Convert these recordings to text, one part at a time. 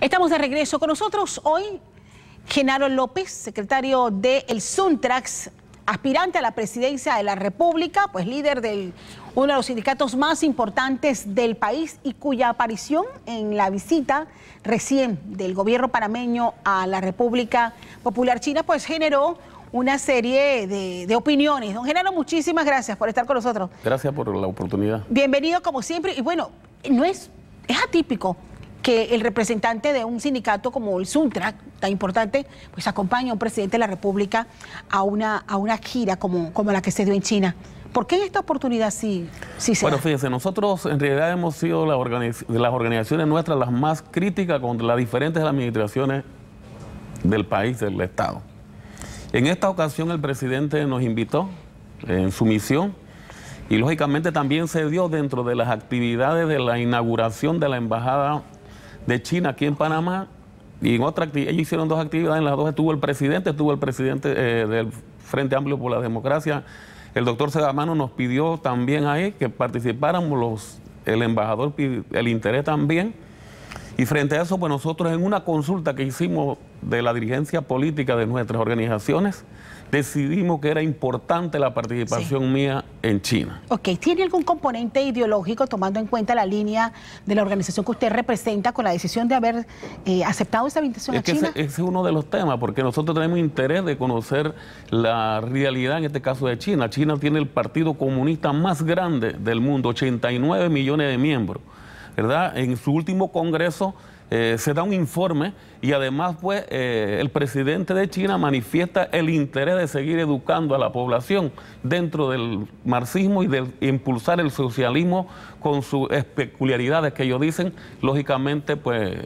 Estamos de regreso con nosotros hoy. Genaro López, secretario del El Suntrax, aspirante a la presidencia de la República, pues líder de uno de los sindicatos más importantes del país y cuya aparición en la visita recién del gobierno panameño a la República Popular China, pues generó una serie de, de, opiniones. Don Genaro, muchísimas gracias por estar con nosotros. Gracias por la oportunidad. Bienvenido como siempre y bueno, no es, es atípico que el representante de un sindicato como el Suntra, tan importante, pues acompaña a un presidente de la República a una, a una gira como, como la que se dio en China. ¿Por qué esta oportunidad sí, sí se Bueno, fíjense, nosotros en realidad hemos sido de las organizaciones nuestras las más críticas contra las diferentes administraciones del país, del Estado. En esta ocasión el presidente nos invitó en su misión y lógicamente también se dio dentro de las actividades de la inauguración de la Embajada de China aquí en Panamá. Y en otra ellos hicieron dos actividades, en las dos estuvo el presidente, estuvo el presidente eh, del Frente Amplio por la Democracia. El doctor Segamano nos pidió también ahí que participáramos, los, el embajador, el interés también. Y frente a eso, pues nosotros en una consulta que hicimos de la dirigencia política de nuestras organizaciones, decidimos que era importante la participación mía en China. Ok, ¿tiene algún componente ideológico tomando en cuenta la línea de la organización que usted representa con la decisión de haber eh, aceptado esa invitación a China? ese, es uno de los temas, porque nosotros tenemos interés de conocer la realidad en este caso de China. China tiene el partido comunista más grande del mundo, 89 millones de miembros, ¿verdad? En su último congreso eh, se da un informe y además pues eh, el presidente de China manifiesta el interés de seguir educando a la población dentro del marxismo y de impulsar el socialismo con sus peculiaridades que ellos dicen, lógicamente pues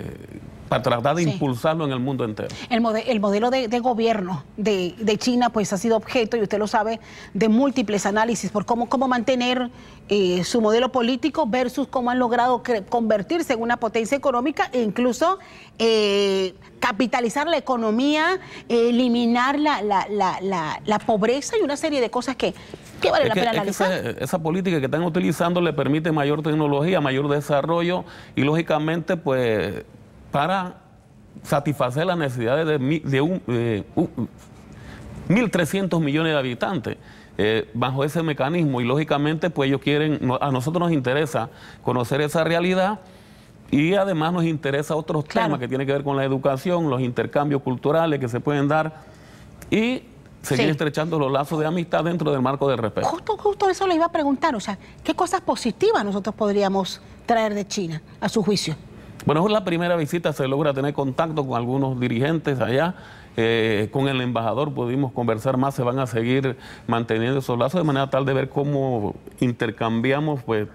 para tratar de impulsarlo en el mundo entero. El, modelo de, gobierno de, China pues ha sido objeto, y usted lo sabe, de múltiples análisis por cómo, cómo mantener eh, su modelo político versus cómo han logrado convertirse en una potencia económica e incluso eh, capitalizar la economía, eliminar la, pobreza y una serie de cosas que, vale la pena analizar. Esa, esa, política que están utilizando le permite mayor tecnología, mayor desarrollo y lógicamente pues para satisfacer las necesidades de, un, 1.300 uh, millones de habitantes. Eh, bajo ese mecanismo y lógicamente pues ellos quieren, a nosotros nos interesa conocer esa realidad y además nos interesa otros temas que tienen que ver con la educación, los intercambios culturales que se pueden dar y seguir estrechando los lazos de amistad dentro del marco del respeto. Justo, justo eso le iba a preguntar, o sea, ¿qué cosas positivas nosotros podríamos traer de China a su juicio? Bueno, es la primera visita, se logra tener contacto con algunos dirigentes allá, eh, con el embajador pudimos conversar más, se van a seguir manteniendo esos lazos de manera tal de ver cómo intercambiamos pues,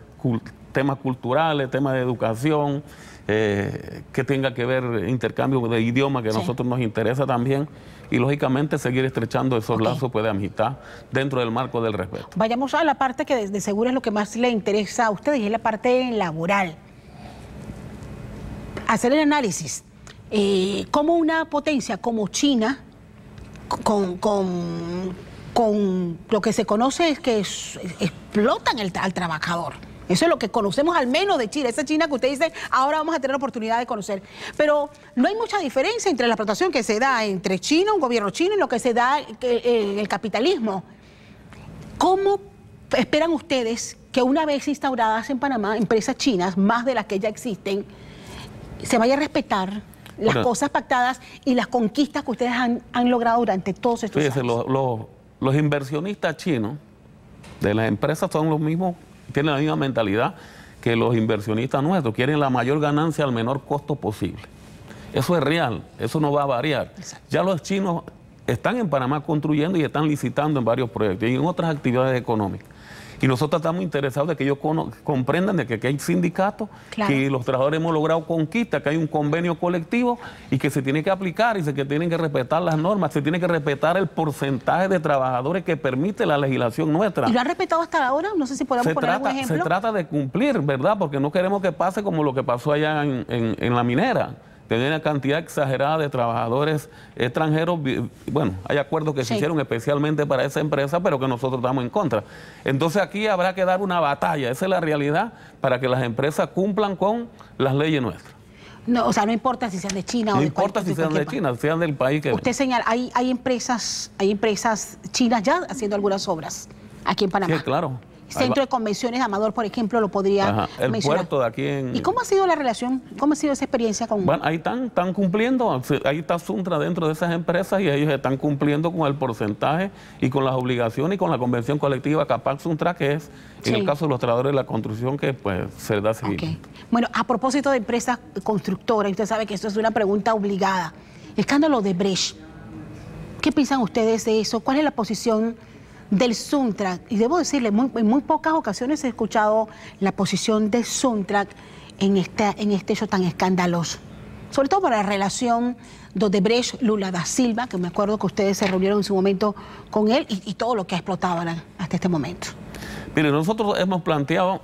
temas culturales, temas de educación, eh, que tenga que ver intercambio de idioma que a nosotros nos interesa también y lógicamente seguir estrechando esos lazos pues, de amistad dentro del marco del respeto. Vayamos a la parte que de, seguro es lo que más le interesa a ustedes, y es la parte laboral hacer el análisis. Eh, como una potencia como China, con, con, lo que se conoce es que explotan al trabajador. Eso es lo que conocemos al menos de China, esa China que usted dice, ahora vamos a tener la oportunidad de conocer. Pero no hay mucha diferencia entre la explotación que se da entre China, un gobierno chino, y lo que se da en eh, el capitalismo. ¿Cómo esperan ustedes que una vez instauradas en Panamá empresas chinas, más de las que ya existen, se vaya a respetar las cosas pactadas y las conquistas que ustedes han, logrado durante todos estos años. Los, los, inversionistas chinos de las empresas son los mismos, tienen la misma mentalidad que los inversionistas nuestros, quieren la mayor ganancia al menor costo posible. Eso es real, eso no va a variar. Ya los chinos están en Panamá construyendo y están licitando en varios proyectos y en otras actividades económicas. Y nosotros estamos interesados de que ellos comprendan de que aquí hay sindicatos, que los trabajadores hemos logrado conquistas, que hay un convenio colectivo y que se tiene que aplicar y se que tienen que respetar las normas, se tiene que respetar el porcentaje de trabajadores que permite la legislación nuestra. ¿Y lo han respetado hasta ahora? No sé si podemos se poner trata, ejemplo. Se trata de cumplir, ¿verdad? Porque no queremos que pase como lo que pasó allá en, en, en la minera tener una cantidad exagerada de trabajadores extranjeros. Bueno, hay acuerdos que se hicieron especialmente para esa empresa, pero que nosotros estamos en contra. Entonces aquí habrá que dar una batalla, esa es la realidad, para que las empresas cumplan con las leyes nuestras. No, o sea, no importa si sean de China no o de importa si sean de China, sean del país que... Usted señala, hay, hay, empresas, hay empresas chinas ya haciendo algunas obras aquí en Panamá. Sí, claro. Centro de Convenciones Amador, por ejemplo, lo podría Ajá. El mencionar. puerto de aquí en... ¿Y cómo ha sido la relación? ¿Cómo ha sido esa experiencia con...? Bueno, ahí están, cumpliendo, ahí está Suntra dentro de esas empresas y ellos están cumpliendo con el porcentaje y con las obligaciones y con la convención colectiva Capac Suntra, que es, en el caso de los trabajadores de la construcción, que pues se da Bueno, a propósito de empresas constructoras, usted sabe que esto es una pregunta obligada. Escándalo de Brecht. ¿Qué piensan ustedes de eso? ¿Cuál es la posición del Suntrack, y debo decirle, en muy pocas ocasiones he escuchado la posición de Suntrack en, esta, en este hecho tan escandaloso. Sobre todo por la relación de Brecht Lula da Silva, que me acuerdo que ustedes se reunieron en su momento con él y, y todo lo que ha explotado hasta este momento. Mire, nosotros hemos planteado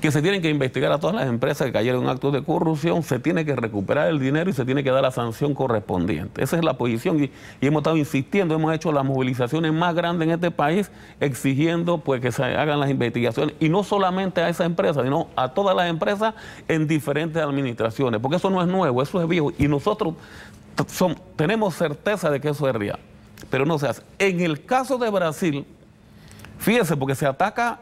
que se tienen que investigar a todas las empresas que cayeron en actos de corrupción, se tiene que recuperar el dinero y se tiene que dar la sanción correspondiente. Esa es la posición y, hemos estado insistiendo, hemos hecho las movilizaciones más grandes en este país exigiendo pues, que se hagan las investigaciones y no solamente a esa empresa, sino a todas las empresas en diferentes administraciones, porque eso no es nuevo, eso es viejo y nosotros tenemos certeza de que eso es real, pero no se hace. En el caso de Brasil, fíjese, porque se ataca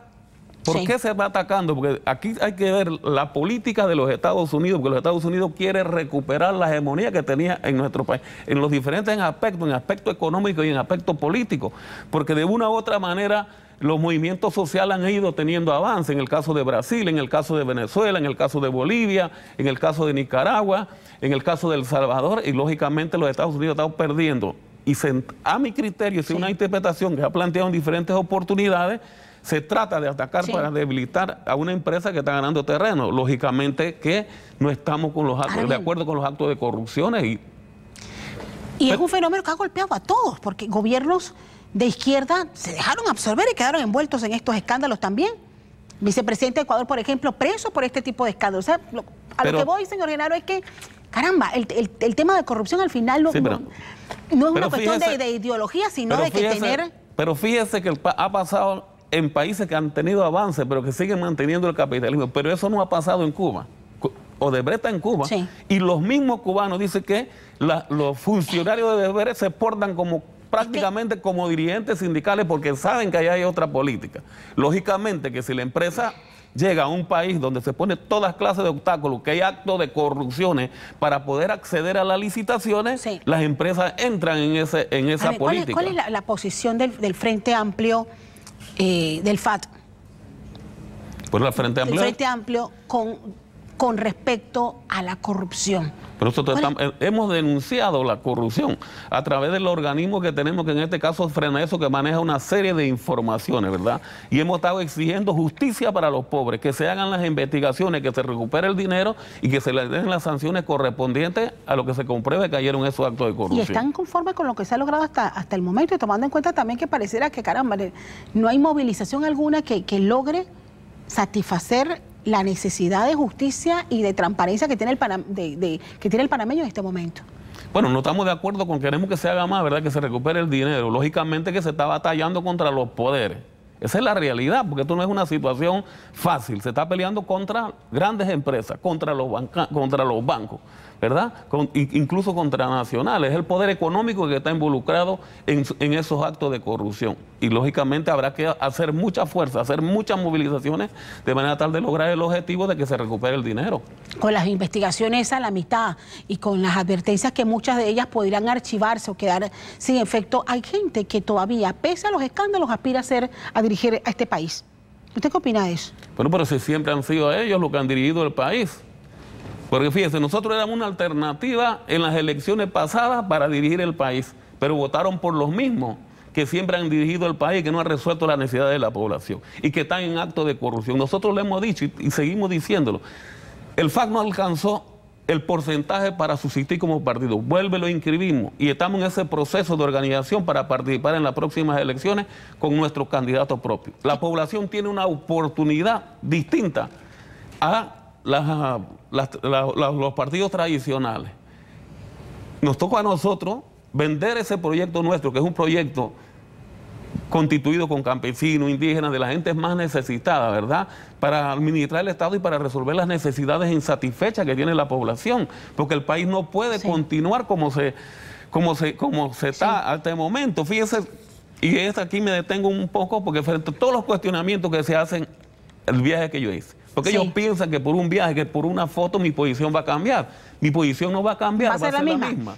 ¿Por qué se va atacando? Porque aquí hay que ver la política de los Estados Unidos, porque los Estados Unidos quiere recuperar la hegemonía que tenía en nuestro país, en los diferentes aspectos, en aspecto económico y en aspecto político, porque de una u otra manera los movimientos sociales han ido teniendo avance, en el caso de Brasil, en el caso de Venezuela, en el caso de Bolivia, en el caso de Nicaragua, en el caso de El Salvador, y lógicamente los Estados Unidos están perdiendo. Y a mi criterio, es una interpretación que ha planteado en diferentes oportunidades, se trata de atacar para debilitar a una empresa que está ganando terreno. Lógicamente que no estamos con los actos, de acuerdo con los actos de corrupción. Y, y es un fenómeno que ha golpeado a todos, porque gobiernos de izquierda se dejaron absorber y quedaron envueltos en estos escándalos también. Vicepresidente de Ecuador, por ejemplo, preso por este tipo de escándalos. O sea, a lo que voy, señor Genaro, es que caramba, el, tema de corrupción al final no, es una cuestión de, ideología, sino de que tener... Pero fíjese que ha pasado en países que han tenido avances, pero que siguen manteniendo el capitalismo. Pero eso no ha pasado en Cuba. o de Breta en Cuba. Y los mismos cubanos dicen que los funcionarios de deberes se portan como prácticamente como dirigentes sindicales porque saben que allá hay otra política. Lógicamente que si la empresa llega a un país donde se pone todas clases de obstáculos, que hay actos de corrupciones para poder acceder a las licitaciones, las empresas entran en, ese, en esa política. ¿Cuál es, la, posición del Frente Amplio? eh, del FAT. Por la Frente Amplio. El Frente Amplio con con respecto a la corrupción. Pero nosotros eh, hemos denunciado la corrupción a través del organismo que tenemos, que en este caso frena eso que maneja una serie de informaciones, ¿verdad? Y hemos estado exigiendo justicia para los pobres, que se hagan las investigaciones, que se recupere el dinero y que se le den las sanciones correspondientes a lo que se compruebe que cayeron esos actos de corrupción. Y están conformes con lo que se ha logrado hasta, hasta el momento, y tomando en cuenta también que pareciera que, caramba, no hay movilización alguna que logre satisfacer la necesidad de justicia y de transparencia que tiene el, que tiene el panameño en este momento. Bueno, no estamos de acuerdo con queremos que se haga más, ¿verdad? Que se recupere el dinero. Lógicamente que se está batallando contra los poderes. Esa es la realidad, porque esto no es una situación fácil. Se está peleando contra grandes empresas, contra los, contra los bancos. ¿verdad? Con, incluso contra nacionales. Es el poder económico que está involucrado en, esos actos de corrupción. Y lógicamente habrá que hacer mucha fuerza, hacer muchas movilizaciones de manera tal de lograr el objetivo de que se recupere el dinero. Con las investigaciones a la mitad y con las advertencias que muchas de ellas podrían archivarse o quedar sin efecto, hay gente que todavía, pese a los escándalos, aspira a, ser, a dirigir a este país. ¿Usted qué opina de eso? Bueno, pero si siempre han sido ellos los que han dirigido el país. Porque fíjense, nosotros éramos una alternativa en las elecciones pasadas para dirigir el país, pero votaron por los mismos que siempre han dirigido el país, y que no han resuelto las necesidades de la población y que están en actos de corrupción. Nosotros le hemos dicho y, seguimos diciéndolo. El FAC no alcanzó el porcentaje para subsistir como partido. Vuelve, lo inscribimos y estamos en ese proceso de organización para participar en las próximas elecciones con nuestros candidatos propios. La población tiene una oportunidad distinta a las los partidos tradicionales. Nos toca a nosotros vender ese proyecto nuestro, que es un proyecto constituido con campesinos, indígenas, de la gente más necesitada ¿verdad? Para administrar el Estado y para resolver las necesidades insatisfechas que tiene la población, porque el país no puede continuar como se, como se, como se está hasta el momento. Fíjese, y es aquí me detengo un poco, porque frente a todos los cuestionamientos que se hacen, el viaje que yo hice, porque ellos piensan que por un viaje, que por una foto mi posición va a cambiar. Mi posición no va a cambiar, va a ser, la, misma.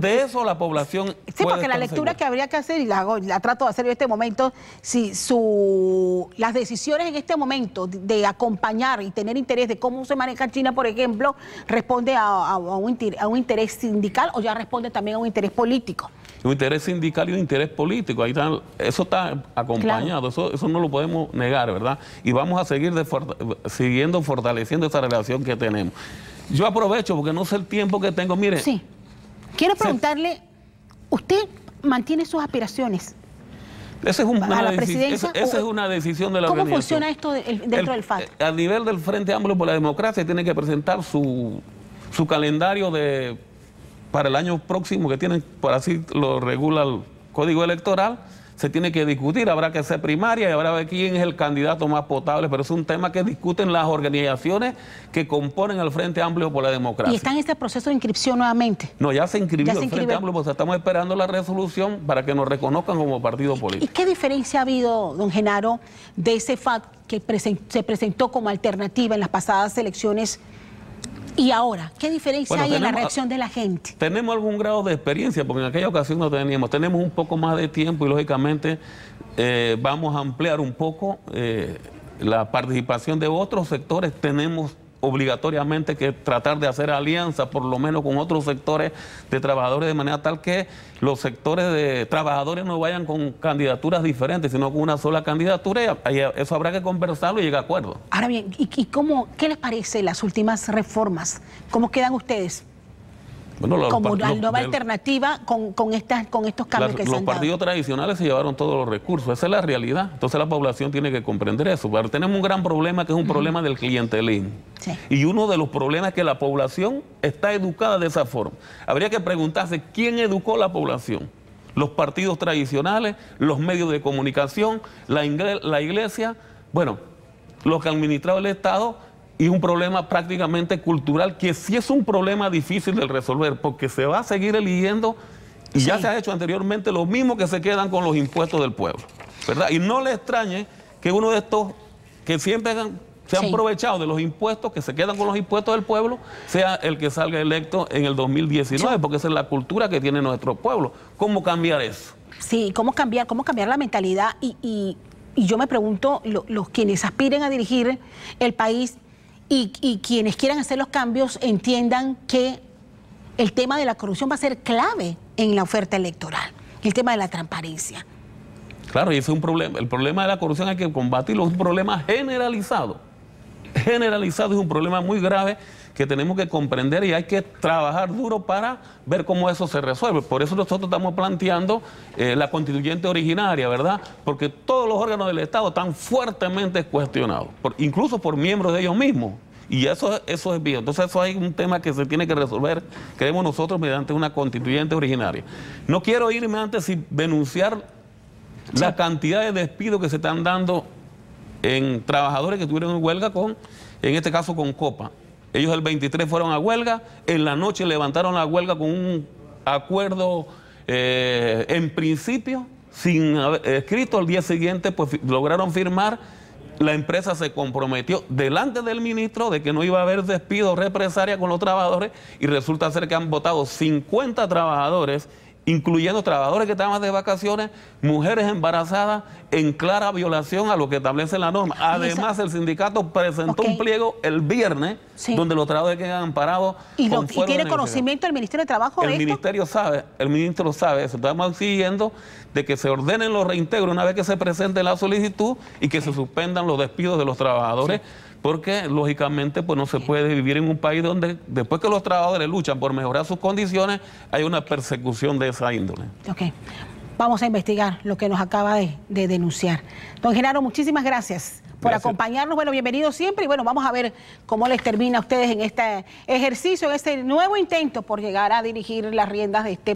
de, eso la población. Sí, porque la lectura que habría que hacer, y la, trato de hacer en este momento, si su, las decisiones en este momento de, acompañar y tener interés de cómo se maneja China, por ejemplo, responde a, a un interés sindical o ya responde también a un interés político un interés sindical y un interés político. Ahí está, eso está acompañado, eso, eso no lo podemos negar, ¿verdad? Y vamos a seguir siguiendo fortaleciendo esa relación que tenemos. Yo aprovecho porque no sé el tiempo que tengo. Mire. Sí. Quiero preguntarle, ¿usted mantiene sus aspiraciones? Esa es, una esa, es una decisión de la ¿Cómo funciona esto dentro del FAT? A nivel del Frente Amplio por la Democracia tiene que presentar su calendario de para el año próximo que tienen, por así lo regula el Código Electoral, se tiene que discutir, habrá que hacer primaria y habrá que ver quién es el candidato más potable, pero es un tema que discuten las organizaciones que componen el Frente Amplio por la Democracia. ¿Y está en este proceso de inscripción nuevamente? No, ya se inscribió el Frente Amplio, pues estamos esperando la resolución para que nos reconozcan como partido político. ¿Y qué diferencia ha habido, don Genaro, de ese FAC que se presentó como alternativa en las pasadas elecciones? ¿Y ahora? ¿Qué diferencia hay en la reacción de la gente? Tenemos algún grado de experiencia, porque en aquella ocasión no teníamos. Tenemos un poco más de tiempo y lógicamente eh, vamos a ampliar un poco eh, la participación de otros sectores. Tenemos obligatoriamente que tratar de hacer alianza por lo menos con otros sectores de trabajadores, de manera tal que los sectores de trabajadores no vayan con candidaturas diferentes, sino con una sola candidatura, y eso habrá que conversarlo y llegar a acuerdo. Ahora bien, ¿y, cómo, qué les parece las últimas reformas? ¿Cómo quedan ustedes? como la nueva alternativa con, estas, con estos cambios que se Los partidos tradicionales se llevaron todos los recursos, esa es la realidad. Entonces la población tiene que comprender eso. Pero tenemos un gran problema que es un problema del clientelismo. Y uno de los problemas es que la población está educada de esa forma. Habría que preguntarse quién educó a la población. Los partidos tradicionales, los medios de comunicación, la, la iglesia, bueno, los que administrado el Estado y un problema prácticamente cultural que sí es un problema difícil de resolver porque se va a seguir eligiendo y ya se ha hecho anteriormente lo mismo que se quedan con los impuestos del pueblo, ¿verdad? Y no le extrañe que uno de estos que siempre se han aprovechado de los impuestos, que se quedan con los impuestos del pueblo, sea el que salga electo en el 2019, porque esa es la cultura que tiene nuestro pueblo. ¿Cómo cambiar eso? Sí, ¿cómo cambiar? ¿Cómo cambiar la mentalidad? Y, yo me pregunto, los quienes aspiren a dirigir el país y, quienes quieran hacer los cambios entiendan que el tema de la corrupción va a ser clave en la oferta electoral, el tema de la transparencia. Claro, y ese es un problema. El problema de la corrupción hay que combatirlo, es un problema generalizado generalizado, es un problema muy grave que tenemos que comprender y hay que trabajar duro para ver cómo eso se resuelve. Por eso nosotros estamos planteando eh, la constituyente originaria, ¿verdad? Porque todos los órganos del Estado están fuertemente cuestionados, incluso por miembros de ellos mismos. Y eso, eso es bien. Entonces eso es un tema que se tiene que resolver, creemos nosotros, mediante una constituyente originaria. No quiero irme antes sin denunciar la cantidad de despidos que se están dando en trabajadores que tuvieron huelga con, en este caso con Copa. Ellos el 23 fueron a huelga, en la noche levantaron la huelga con un acuerdo eh, en principio, sin haber escrito, el día siguiente pues lograron firmar, la empresa se comprometió delante del ministro de que no iba a haber despido, represaria con los trabajadores y resulta ser que han votado 50 trabajadores incluyendo trabajadores que estaban de vacaciones, mujeres embarazadas, en clara violación a lo que establece la norma. Además, el sindicato presentó un pliego el viernes donde los trabajadores quedan parados. ¿Y, tiene conocimiento el Ministerio de Trabajo El Ministerio sabe, el ministro sabe eso. Estamos siguiendo de que se ordenen los reintegros una vez que se presente la solicitud y que se suspendan los despidos de los trabajadores porque lógicamente pues no se puede vivir en un país donde después que los trabajadores luchan por mejorar sus condiciones, hay una persecución de esa índole. Ok, vamos a investigar lo que nos acaba de, denunciar. Don Genaro, muchísimas gracias por acompañarnos. Bueno, bienvenido siempre y bueno, vamos a ver cómo les termina a ustedes en este ejercicio, en este nuevo intento por llegar a dirigir las riendas de este